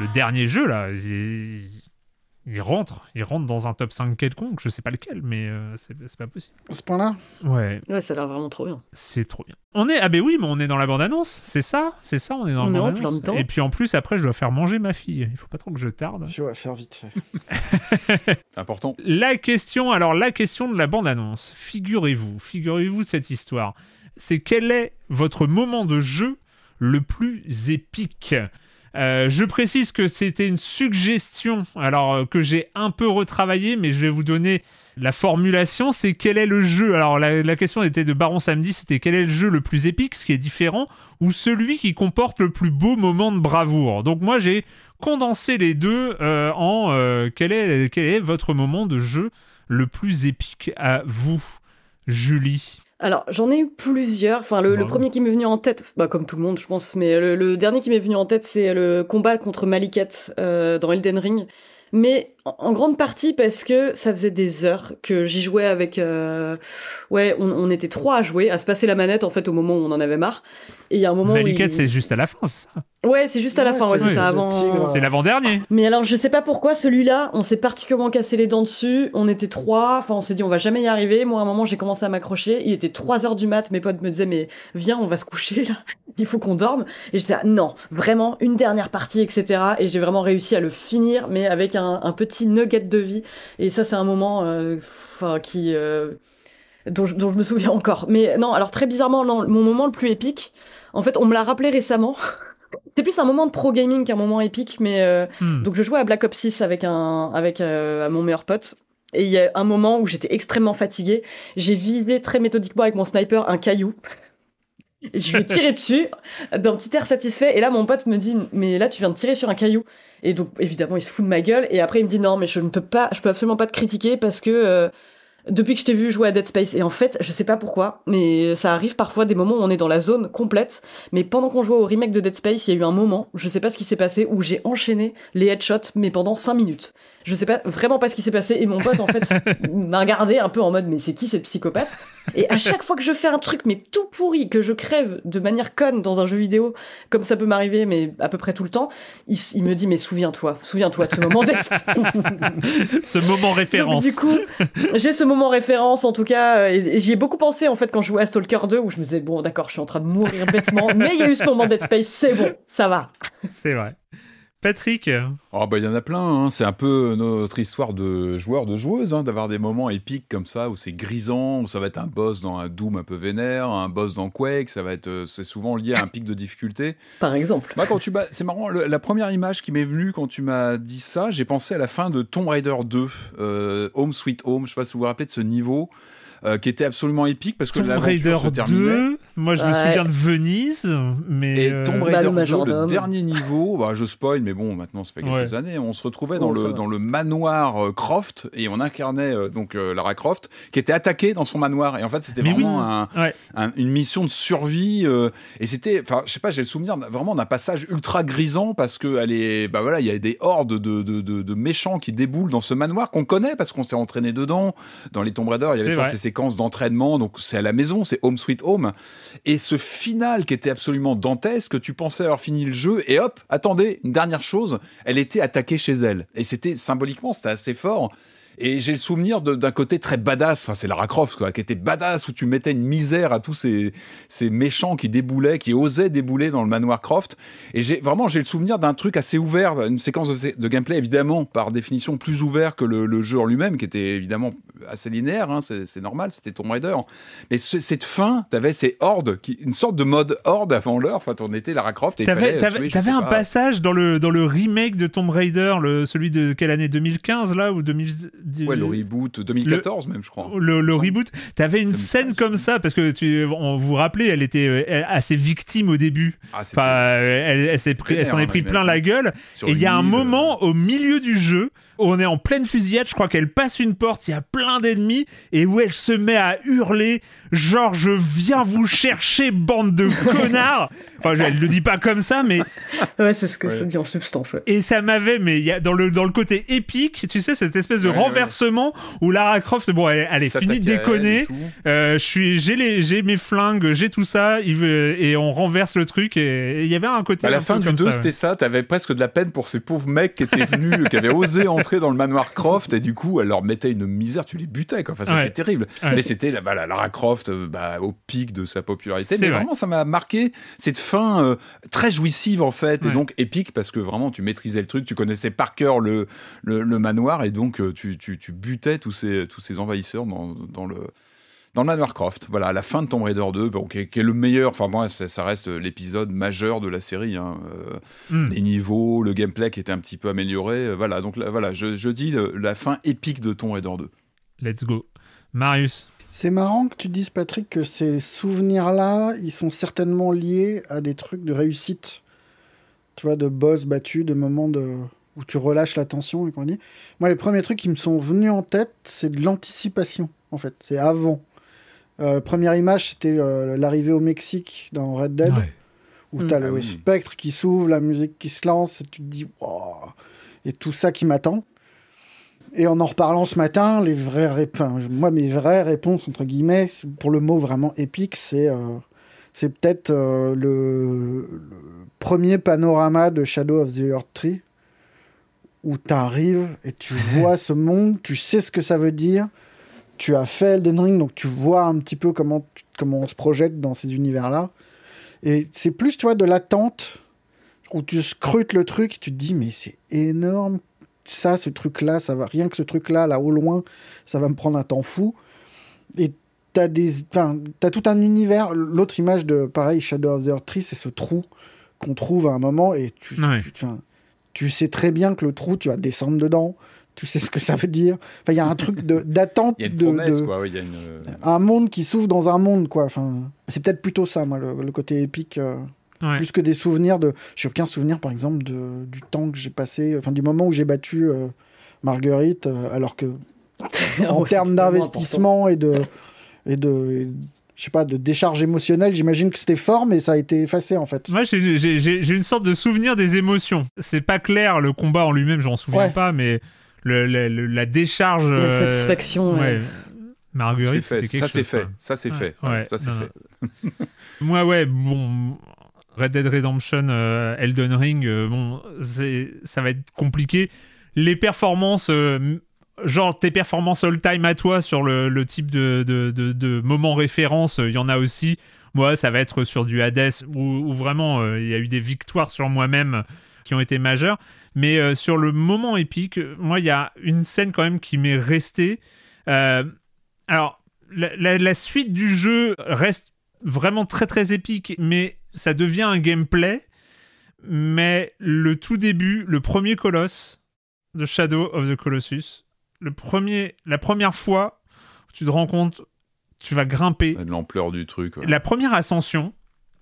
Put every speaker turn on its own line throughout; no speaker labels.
le dernier jeu, là, il, rentre. Il rentre dans un top 5 quelconque. Je sais pas lequel, mais euh, c'est pas possible. À ce point-là Ouais.
Ouais, ça a l'air vraiment trop bien.
C'est trop bien. On est... Ah ben oui, mais on est dans la bande-annonce. C'est ça C'est ça, on est dans la bande-annonce. Et puis en plus, après, je dois faire manger ma fille. Il faut pas trop que je tarde. Tu vas faire vite c'est important. La question, alors la question de la bande-annonce. Figurez-vous, figurez-vous cette histoire. C'est quel est votre moment de jeu le plus épique euh, je précise que c'était une suggestion, alors euh, que j'ai un peu retravaillé, mais je vais vous donner la formulation. C'est quel est le jeu Alors la, question était de Baron Samedi, c'était quel est le jeu le plus épique, ce qui est différent, ou celui qui comporte le plus beau moment de bravoure. Donc moi j'ai condensé les deux euh, en quel est votre moment de jeu le plus épique à vous, Julie.
Alors, j'en ai eu plusieurs. Enfin, le, premier qui m'est venu en tête, bah, comme tout le monde, je pense, mais le, dernier qui m'est venu en tête, c'est le combat contre Maliket euh, dans Elden Ring. Mais en grande partie parce que ça faisait des heures que j'y jouais avec. Euh, ouais, on, était trois à jouer, à se passer la manette en fait au moment où on en avait marre. Et il y a un moment. La c'est
juste à la fin, ça.
Ouais, c'est juste à la fin, ouais, c'est ça, avant. C'est l'avant-dernier. Mais alors, je sais pas pourquoi celui-là, on s'est particulièrement cassé les dents dessus. On était trois, enfin, on s'est dit, on va jamais y arriver. Moi, à un moment, j'ai commencé à m'accrocher. Il était 3 heures du mat, mes potes me disaient, mais viens, on va se coucher, là. Il faut qu'on dorme. Et j'étais, là non, vraiment, une dernière partie, etc. Et j'ai vraiment réussi à le finir, mais avec un petit petits nuggets de vie. Et ça, c'est un moment euh, enfin qui euh, dont je, me souviens encore. Mais non, alors très bizarrement, mon moment le plus épique, en fait, on me l'a rappelé récemment. C'est plus un moment de pro gaming qu'un moment épique, mais euh, hmm. donc je jouais à Black Ops 6 avec un avec mon meilleur pote. Et il y a un moment où j'étais extrêmement fatigué J'ai visé très méthodiquement avec mon sniper un caillou je vais tirer dessus d'un petit air satisfait. Et là, mon pote me dit, mais là, tu viens de tirer sur un caillou. Et donc, évidemment, il se fout de ma gueule. Et après, il me dit, non, mais je ne peux pas, je peux absolument pas te critiquer parce que euh, depuis que je t'ai vu jouer à Dead Space. Et en fait, je sais pas pourquoi, mais ça arrive parfois des moments où on est dans la zone complète. Mais pendant qu'on jouait au remake de Dead Space, il y a eu un moment, je sais pas ce qui s'est passé, où j'ai enchaîné les headshots, mais pendant 5 minutes. Je sais pas vraiment pas ce qui s'est passé. Et mon pote, en fait, m'a regardé un peu en mode, mais c'est qui cette psychopathe Et à chaque fois que je fais un truc, mais tout pourri, que je crève de manière conne dans un jeu vidéo, comme ça peut m'arriver, mais à peu près tout le temps, il, me dit, mais souviens-toi, souviens-toi de ce moment
ce moment référence. du coup,
j'ai ce moment référence en tout cas. Euh, j'y ai beaucoup pensé en fait quand je jouais à Stalker 2 où je me disais bon d'accord je suis en train de mourir bêtement mais il y a eu ce moment Dead Space c'est bon ça va.
C'est vrai. Patrick Oh bah il y en a plein, hein. c'est un peu notre histoire de joueur, de joueuse, hein, d'avoir des moments épiques comme ça où c'est grisant, où ça va être un boss dans un Doom un peu vénère, un boss dans Quake, ça va être, euh, c'est souvent lié à un pic de difficulté. Par exemple. Bah, quand tu c'est marrant, la première image qui m'est venue quand tu m'as dit ça, j'ai pensé à la fin de Tomb Raider 2, euh, Home Sweet Home, je sais pas si vous vous rappelez de ce niveau. Euh, qui était absolument épique parce que Tomb la Raider 2, moi, je me souviens de
Venise, mais. Et euh, Tomb bah, Raider le dernier
niveau, bah, je spoil, mais bon, maintenant, ça fait quelques années, on se retrouvait dans, le, dans le manoir euh, Croft et on incarnait euh, donc Lara Croft qui était attaquée dans son manoir. Et en fait, c'était vraiment une mission de survie. et c'était, enfin, je sais pas, j'ai le souvenir vraiment d'un passage ultra grisant parce que bah voilà, il y a des hordes de, de, de, méchants qui déboulent dans ce manoir qu'on connaît parce qu'on s'est entraîné dedans. Dans les Tomb Raider, il y avait toujours ces séquences d'entraînement, donc c'est à la maison, c'est home sweet home. Et ce final qui était absolument dantesque, tu pensais avoir fini le jeu et hop, attendez, une dernière chose, elle était attaquée chez elle. Et c'était symboliquement, c'était assez fort. Et j'ai le souvenir d'un côté très badass, enfin c'est Lara Croft quoi, qui était badass, où tu mettais une misère à tous ces, méchants qui déboulaient, qui osaient débouler dans le manoir Croft. Et j'ai vraiment j'ai le souvenir d'un truc assez ouvert, une séquence de, gameplay évidemment par définition plus ouvert que le, le jeu en lui-même, qui était évidemment assez linéaire, hein, c'est normal, c'était Tomb Raider. Mais cette fin, t'avais ces hordes, qui, une sorte de mode horde avant l'heure, enfin on étais Lara Croft. T'avais un passage
dans le, dans le remake de Tomb Raider, le, celui de quelle année 2015
là ou 2010 Ouais, le reboot 2014 même je crois.
Le, reboot reboot, t'avais une scène comme ça parce que tu, vous rappelez elle était euh, assez victime au début. Ah, enfin, elle s'en est, est, hein, pris plein la gueule. Et il y a un euh, moment au milieu du jeu où on est en pleine fusillade, je crois qu'elle passe une porte, il y a plein d'ennemis et où elle se met à hurler genre je viens vous chercher bande de connards. Enfin, elle le dit pas comme ça, mais
ouais, c'est ce que ça dit en substance. Ouais.
Et ça m'avait, mais y a, dans le dans le côté épique, tu sais, cette espèce de renversement où Lara Croft, bon, elle, est finie de déconner. Euh, je suis, j'ai les, j'ai mes flingues, j'ai tout ça, et on renverse le truc. Et il y avait un côté. À la fin du 2 c'était
ça. T'avais presque de la peine pour ces pauvres mecs qui étaient venus, qui avaient osé entrer dans le manoir Croft, et du coup, elle leur mettait une misère. Tu les butais, quoi. Enfin, c'était terrible. Mais c'était la Lara Croft euh, bah, au pic de sa popularité. Mais vraiment, ça m'a marqué cette fin euh, très jouissive, en fait, et donc épique, parce que vraiment, tu maîtrisais le truc, tu connaissais par cœur le, le, manoir, et donc euh, tu, butais tous ces, tous ces envahisseurs dans, le dans le Manoir Croft. Voilà, la fin de Tomb Raider 2, bon, qui, est, le meilleur. Enfin, moi, ça, reste l'épisode majeur de la série. Hein. Hmm. Les niveaux, le gameplay qui était un petit peu amélioré. voilà, donc voilà, je, dis la fin épique de Tomb Raider 2. Let's go. Marius.
C'est marrant que tu dises, Patrick, que ces souvenirs-là, ils sont certainement liés à des trucs de réussite. Tu vois, de boss battu de moments où tu relâches la tension et qu'on dit. Moi, les premiers trucs qui me sont venus en tête, c'est de l'anticipation, en fait. C'est avant. Euh, première image, c'était euh, l'arrivée au Mexique dans Red Dead, où tu as ah le spectre qui s'ouvre, la musique qui se lance, et tu te dis, wow, et tout ça qui m'attend. Et en en reparlant ce matin, les vraies réponses, moi mes vraies réponses entre guillemets pour le mot vraiment épique, c'est euh, c'est peut-être euh, le, premier panorama de Shadow of the Earth Tree où tu arrives et tu vois ce monde, tu sais ce que ça veut dire, tu as fait Elden Ring donc tu vois un petit peu comment comment on se projette dans ces univers là. Et c'est plus tu vois de l'attente où tu scrutes le truc, tu te dis mais c'est énorme ça, ce truc-là, ça va rien que ce truc-là, là au loin, ça va me prendre un temps fou. Et t'as des, t'as tout un univers. L'autre image de pareil Shadow of the Earth c'est ce trou qu'on trouve à un moment et tu, tu, sais très bien que le trou, tu vas descendre dedans. Tu sais ce que ça veut dire. Enfin, il y a un truc d'attente
de,
un monde qui s'ouvre dans un monde quoi. Enfin, c'est peut-être plutôt ça, moi, le, côté épique. Euh. Plus que des souvenirs de. Je n'ai aucun souvenir, par exemple, de, du temps que j'ai passé, enfin, du moment où j'ai battu euh, Marguerite, euh, alors que. en termes d'investissement et de. Et de je sais pas, de décharge émotionnelle, j'imagine que c'était fort, mais ça a été effacé en fait.
Moi, j'ai une sorte de souvenir des émotions. C'est pas clair le combat en lui-même, j'en souviens pas, mais le, la décharge. La euh, satisfaction. Marguerite, c'était quelque ça, chose. Fait. Ça, c'est fait. Ça, c'est fait. Moi, ouais, bon, Red Dead Redemption, euh, Elden Ring, euh, bon, ça va être compliqué. Les performances, euh, genre tes performances all-time à toi sur le, type de, de, de, moment référence, il y en a aussi. Moi, ça va être sur du Hades, où, vraiment il y a eu des victoires sur moi-même qui ont été majeures. Mais sur le moment épique, moi, il y a une scène quand même qui m'est restée. alors, la, suite du jeu reste vraiment très très épique, mais ça devient un gameplay, mais le tout début, le premier colosse de Shadow of the Colossus, le premier, la première fois où tu te rends compte,
tu vas grimper. L'ampleur du truc. La
première ascension,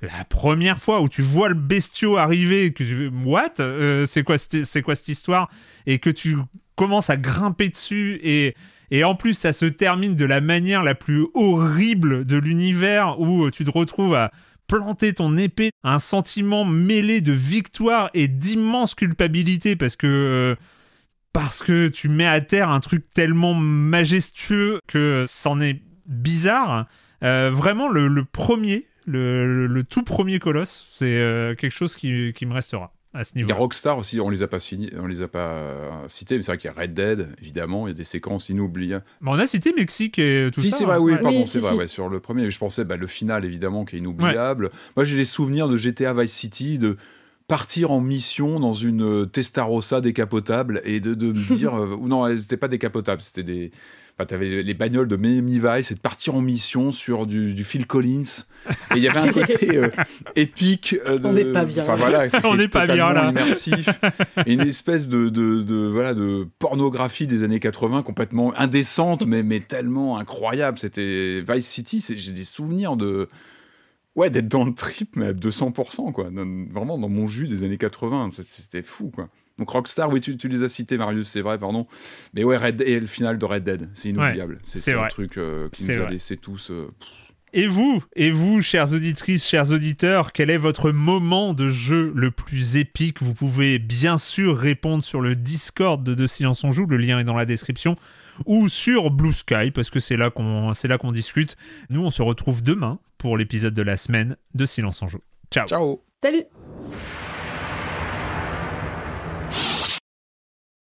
la première fois où tu vois le bestiau arriver, que tu what, euh, c'est quoi, quoi cette histoire, et que tu commences à grimper dessus et et en plus ça se termine de la manière la plus horrible de l'univers où tu te retrouves à planter ton épée, un sentiment mêlé de victoire et d'immense culpabilité parce que euh, parce que tu mets à terre un truc tellement majestueux que c'en est bizarre. Euh, vraiment, le, premier, le, tout premier colosse, c'est euh, quelque chose qui me restera.
Il y a Rockstar aussi, on les a pas on les a pas euh, cités, mais c'est vrai qu'il y a Red Dead, évidemment, il y a des séquences inoubliables.
Mais on a cité Mexique et tout ça. Si, c'est vrai, hein. oui, pardon, c'est vrai,
sur le premier. Je pensais, bah, le final, évidemment, qui est inoubliable. Moi, j'ai les souvenirs de GTA Vice City, de partir en mission dans une euh, Testarossa décapotable et de, me dire. Euh, ou euh, non, c'était pas décapotable, c'était des T'avais tu avais les bagnoles de Miami Vice et de partir en mission sur du, Phil Collins. Et il y avait un côté euh, épique. Euh, on n'est pas bien. Enfin voilà, on n'est pas bien là. Immersif. une espèce de, voilà de pornographie des années 80 complètement indécente, mais mais tellement incroyable. C'était Vice City. J'ai des souvenirs de Ouais, d'être dans le trip, mais à 200%, quoi. vraiment dans mon jus des années 80. C'était fou, quoi. Donc Rockstar, oui, tu, les as cités, Marius, c'est vrai, pardon. Mais ouais, Red, et le final de Red Dead, c'est inoubliable. c'est un truc euh, qui nous a laissé tous. Euh,
et vous, et vous, chères auditrices, chers auditeurs, quel est votre moment de jeu le plus épique Vous pouvez bien sûr répondre sur le Discord de Silence en Joue, le lien est dans la description, ou sur Blue Sky, parce que c'est là qu'on discute. Nous, on se retrouve demain pour l'épisode de la semaine de Silence en Joue.
Ciao Ciao Salut